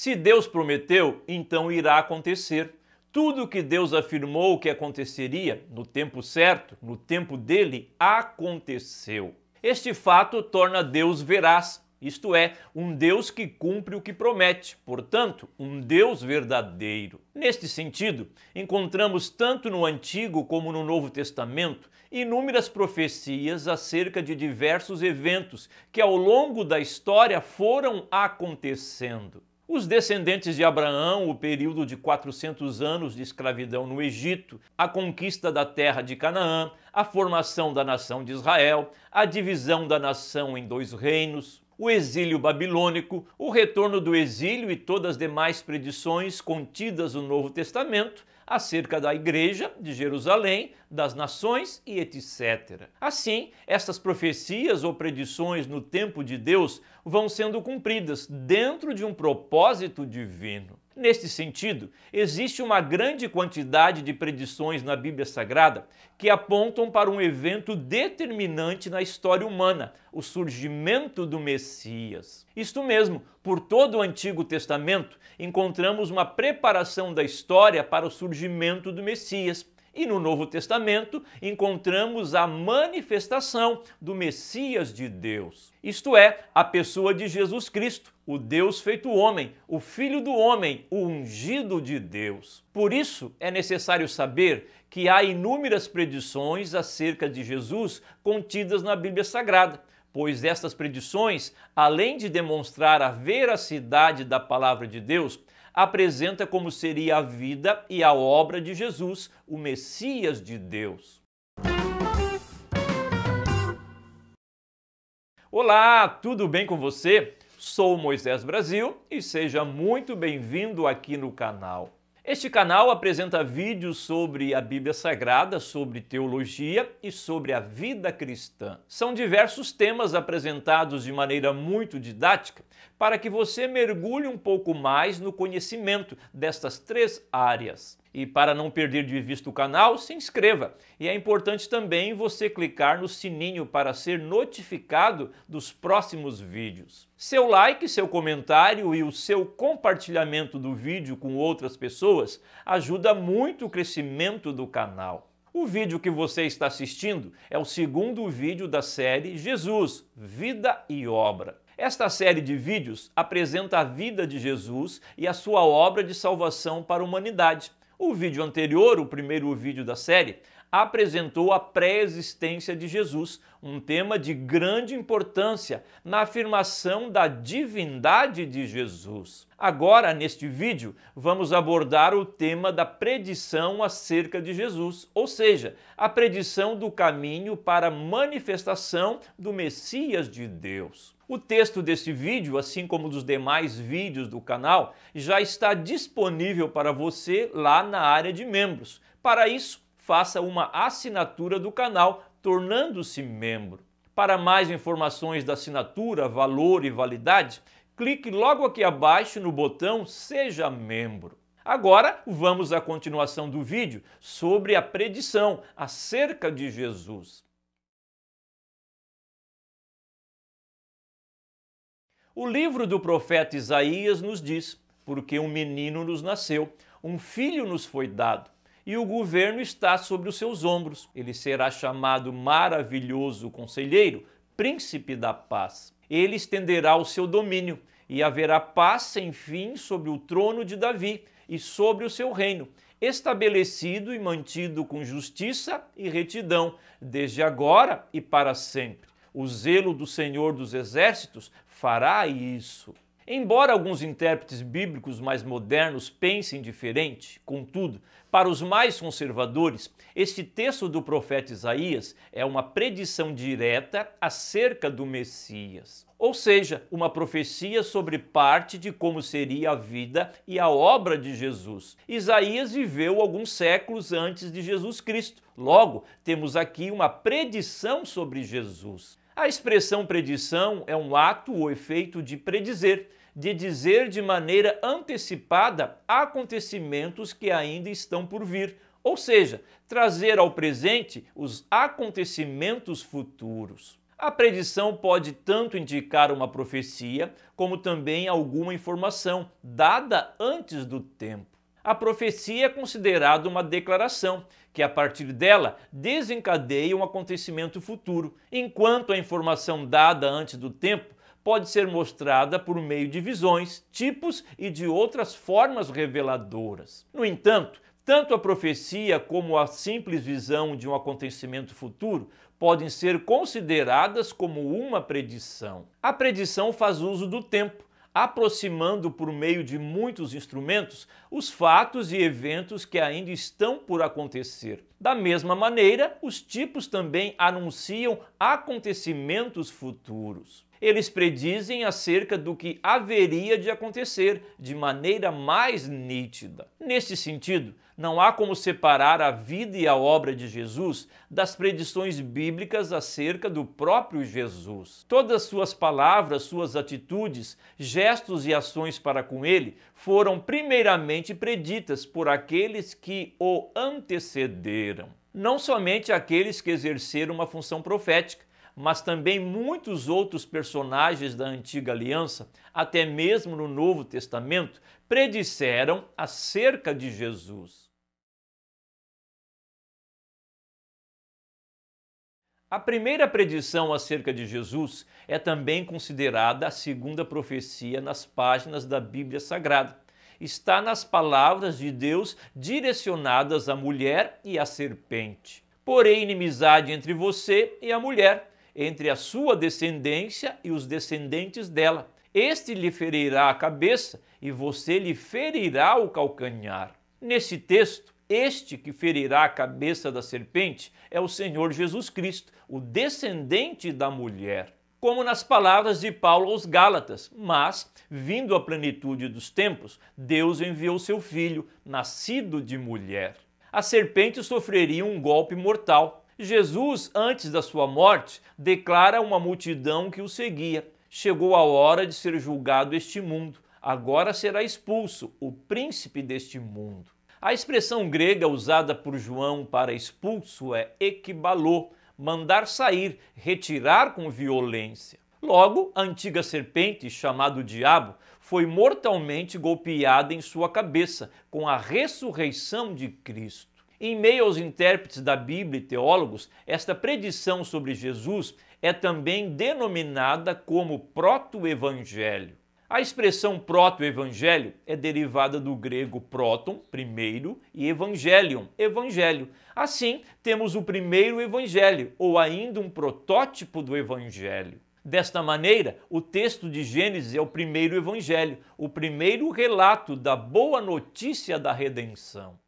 Se Deus prometeu, então irá acontecer. Tudo o que Deus afirmou que aconteceria, no tempo certo, no tempo dele, aconteceu. Este fato torna Deus veraz, isto é, um Deus que cumpre o que promete, portanto, um Deus verdadeiro. Neste sentido, encontramos tanto no Antigo como no Novo Testamento inúmeras profecias acerca de diversos eventos que ao longo da história foram acontecendo. Os descendentes de Abraão, o período de 400 anos de escravidão no Egito, a conquista da terra de Canaã, a formação da nação de Israel, a divisão da nação em dois reinos, o exílio babilônico, o retorno do exílio e todas as demais predições contidas no Novo Testamento acerca da igreja, de Jerusalém, das nações e etc. Assim, estas profecias ou predições no tempo de Deus vão sendo cumpridas dentro de um propósito divino. Neste sentido, existe uma grande quantidade de predições na Bíblia Sagrada que apontam para um evento determinante na história humana, o surgimento do Messias. Isto mesmo, por todo o Antigo Testamento encontramos uma preparação da história para o surgimento do Messias. E no Novo Testamento encontramos a manifestação do Messias de Deus, isto é, a pessoa de Jesus Cristo o Deus feito homem, o Filho do homem, o ungido de Deus. Por isso é necessário saber que há inúmeras predições acerca de Jesus contidas na Bíblia Sagrada, pois estas predições, além de demonstrar a veracidade da palavra de Deus, apresenta como seria a vida e a obra de Jesus, o Messias de Deus. Olá, tudo bem com você? Sou Moisés Brasil e seja muito bem-vindo aqui no canal. Este canal apresenta vídeos sobre a Bíblia Sagrada, sobre teologia e sobre a vida cristã. São diversos temas apresentados de maneira muito didática para que você mergulhe um pouco mais no conhecimento destas três áreas. E para não perder de vista o canal, se inscreva. E é importante também você clicar no sininho para ser notificado dos próximos vídeos. Seu like, seu comentário e o seu compartilhamento do vídeo com outras pessoas ajuda muito o crescimento do canal. O vídeo que você está assistindo é o segundo vídeo da série Jesus, Vida e Obra. Esta série de vídeos apresenta a vida de Jesus e a sua obra de salvação para a humanidade. O vídeo anterior, o primeiro vídeo da série, apresentou a pré-existência de Jesus, um tema de grande importância na afirmação da divindade de Jesus. Agora, neste vídeo, vamos abordar o tema da predição acerca de Jesus, ou seja, a predição do caminho para a manifestação do Messias de Deus. O texto desse vídeo, assim como dos demais vídeos do canal, já está disponível para você lá na área de membros. Para isso, faça uma assinatura do canal, tornando-se membro. Para mais informações da assinatura, valor e validade, clique logo aqui abaixo no botão Seja Membro. Agora vamos à continuação do vídeo sobre a predição acerca de Jesus. O livro do profeta Isaías nos diz: Porque um menino nos nasceu, um filho nos foi dado e o governo está sobre os seus ombros. Ele será chamado maravilhoso conselheiro, príncipe da paz. Ele estenderá o seu domínio e haverá paz sem fim sobre o trono de Davi e sobre o seu reino, estabelecido e mantido com justiça e retidão, desde agora e para sempre. O zelo do Senhor dos Exércitos fará isso. Embora alguns intérpretes bíblicos mais modernos pensem diferente, contudo, para os mais conservadores, este texto do profeta Isaías é uma predição direta acerca do Messias, ou seja, uma profecia sobre parte de como seria a vida e a obra de Jesus. Isaías viveu alguns séculos antes de Jesus Cristo, logo, temos aqui uma predição sobre Jesus. A expressão predição é um ato ou efeito de predizer, de dizer de maneira antecipada acontecimentos que ainda estão por vir, ou seja, trazer ao presente os acontecimentos futuros. A predição pode tanto indicar uma profecia, como também alguma informação dada antes do tempo a profecia é considerada uma declaração, que a partir dela desencadeia um acontecimento futuro, enquanto a informação dada antes do tempo pode ser mostrada por meio de visões, tipos e de outras formas reveladoras. No entanto, tanto a profecia como a simples visão de um acontecimento futuro podem ser consideradas como uma predição. A predição faz uso do tempo aproximando por meio de muitos instrumentos os fatos e eventos que ainda estão por acontecer. Da mesma maneira, os tipos também anunciam acontecimentos futuros. Eles predizem acerca do que haveria de acontecer de maneira mais nítida. Neste sentido, não há como separar a vida e a obra de Jesus das predições bíblicas acerca do próprio Jesus. Todas suas palavras, suas atitudes, gestos e ações para com ele foram primeiramente preditas por aqueles que o antecederam. Não somente aqueles que exerceram uma função profética, mas também muitos outros personagens da antiga aliança, até mesmo no Novo Testamento, predisseram acerca de Jesus. A primeira predição acerca de Jesus é também considerada a segunda profecia nas páginas da Bíblia Sagrada. Está nas palavras de Deus direcionadas à mulher e à serpente. Porém, inimizade entre você e a mulher, entre a sua descendência e os descendentes dela. Este lhe ferirá a cabeça e você lhe ferirá o calcanhar. Nesse texto, este que ferirá a cabeça da serpente é o Senhor Jesus Cristo, o descendente da mulher. Como nas palavras de Paulo aos Gálatas, mas, vindo à plenitude dos tempos, Deus enviou seu filho, nascido de mulher. A serpente sofreria um golpe mortal. Jesus, antes da sua morte, declara a uma multidão que o seguia: Chegou a hora de ser julgado este mundo, agora será expulso o príncipe deste mundo. A expressão grega usada por João para expulso é equibalô, mandar sair, retirar com violência. Logo, a antiga serpente, chamado Diabo, foi mortalmente golpeada em sua cabeça com a ressurreição de Cristo. Em meio aos intérpretes da Bíblia e teólogos, esta predição sobre Jesus é também denominada como proto-evangelho. A expressão proto-evangelho é derivada do grego próton, primeiro, e evangelion, evangelho. Assim, temos o primeiro evangelho, ou ainda um protótipo do evangelho. Desta maneira, o texto de Gênesis é o primeiro evangelho, o primeiro relato da boa notícia da redenção.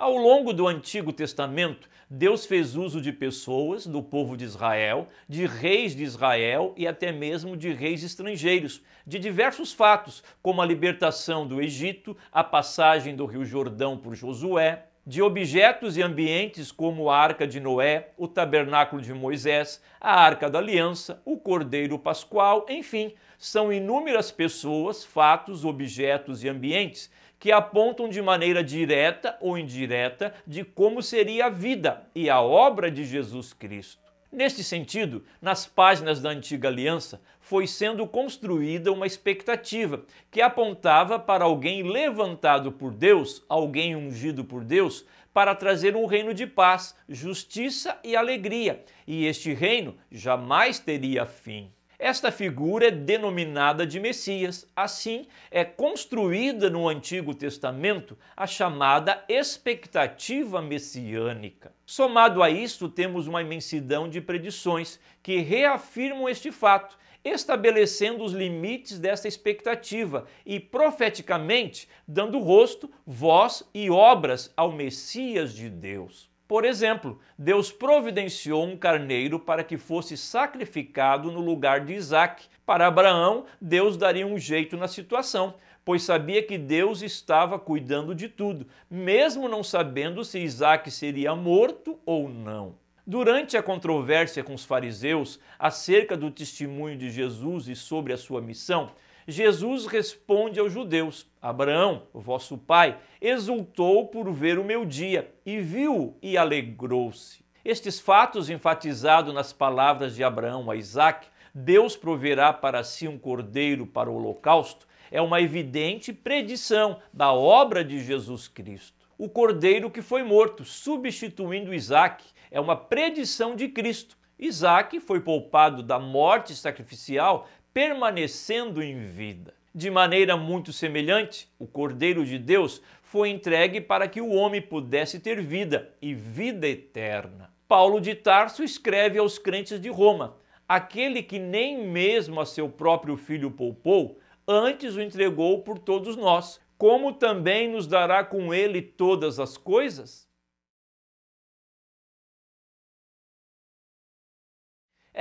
Ao longo do Antigo Testamento, Deus fez uso de pessoas do povo de Israel, de reis de Israel e até mesmo de reis estrangeiros, de diversos fatos, como a libertação do Egito, a passagem do Rio Jordão por Josué, de objetos e ambientes como a Arca de Noé, o Tabernáculo de Moisés, a Arca da Aliança, o Cordeiro Pascual, enfim, são inúmeras pessoas, fatos, objetos e ambientes que apontam de maneira direta ou indireta de como seria a vida e a obra de Jesus Cristo. Neste sentido, nas páginas da Antiga Aliança foi sendo construída uma expectativa que apontava para alguém levantado por Deus, alguém ungido por Deus, para trazer um reino de paz, justiça e alegria, e este reino jamais teria fim. Esta figura é denominada de Messias. Assim, é construída no Antigo Testamento a chamada expectativa messiânica. Somado a isto, temos uma imensidão de predições que reafirmam este fato, estabelecendo os limites desta expectativa e profeticamente dando rosto, voz e obras ao Messias de Deus. Por exemplo, Deus providenciou um carneiro para que fosse sacrificado no lugar de Isaac. Para Abraão, Deus daria um jeito na situação, pois sabia que Deus estava cuidando de tudo, mesmo não sabendo se Isaac seria morto ou não. Durante a controvérsia com os fariseus acerca do testemunho de Jesus e sobre a sua missão, Jesus responde aos judeus: Abraão, o vosso pai, exultou por ver o meu dia e viu e alegrou-se. Estes fatos, enfatizados nas palavras de Abraão a Isaac, Deus proverá para si um cordeiro para o holocausto, é uma evidente predição da obra de Jesus Cristo. O cordeiro que foi morto, substituindo Isaac, é uma predição de Cristo. Isaac foi poupado da morte sacrificial permanecendo em vida. De maneira muito semelhante, o Cordeiro de Deus foi entregue para que o homem pudesse ter vida e vida eterna. Paulo de Tarso escreve aos crentes de Roma: aquele que nem mesmo a seu próprio filho poupou, antes o entregou por todos nós, como também nos dará com ele todas as coisas?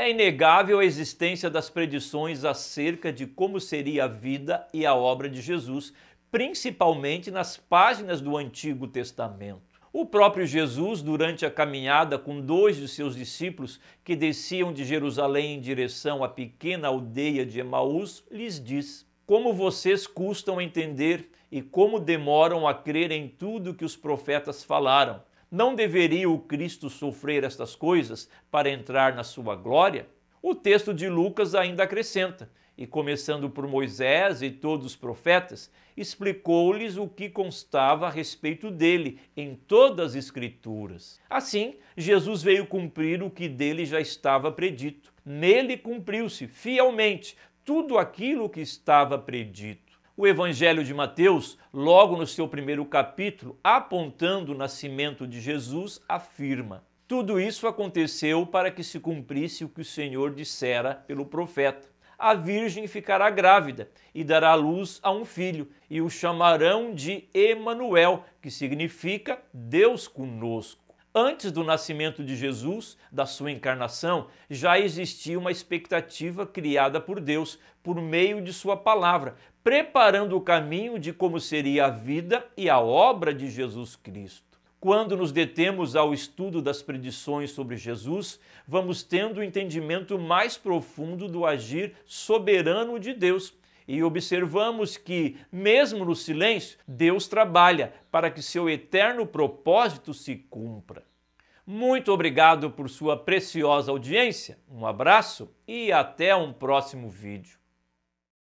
É inegável a existência das predições acerca de como seria a vida e a obra de Jesus, principalmente nas páginas do Antigo Testamento. O próprio Jesus, durante a caminhada com dois de seus discípulos que desciam de Jerusalém em direção à pequena aldeia de Emaús, lhes diz: Como vocês custam entender e como demoram a crer em tudo que os profetas falaram. Não deveria o Cristo sofrer estas coisas para entrar na sua glória? O texto de Lucas ainda acrescenta, e começando por Moisés e todos os profetas, explicou-lhes o que constava a respeito dele em todas as Escrituras. Assim, Jesus veio cumprir o que dele já estava predito. Nele cumpriu-se fielmente tudo aquilo que estava predito o Evangelho de Mateus, logo no seu primeiro capítulo, apontando o nascimento de Jesus, afirma: Tudo isso aconteceu para que se cumprisse o que o Senhor dissera pelo profeta. A virgem ficará grávida e dará luz a um filho, e o chamarão de Emanuel, que significa Deus conosco. Antes do nascimento de Jesus, da sua encarnação, já existia uma expectativa criada por Deus por meio de sua palavra, preparando o caminho de como seria a vida e a obra de Jesus Cristo. Quando nos detemos ao estudo das predições sobre Jesus, vamos tendo o um entendimento mais profundo do agir soberano de Deus e observamos que, mesmo no silêncio, Deus trabalha para que seu eterno propósito se cumpra. Muito obrigado por sua preciosa audiência, um abraço e até um próximo vídeo.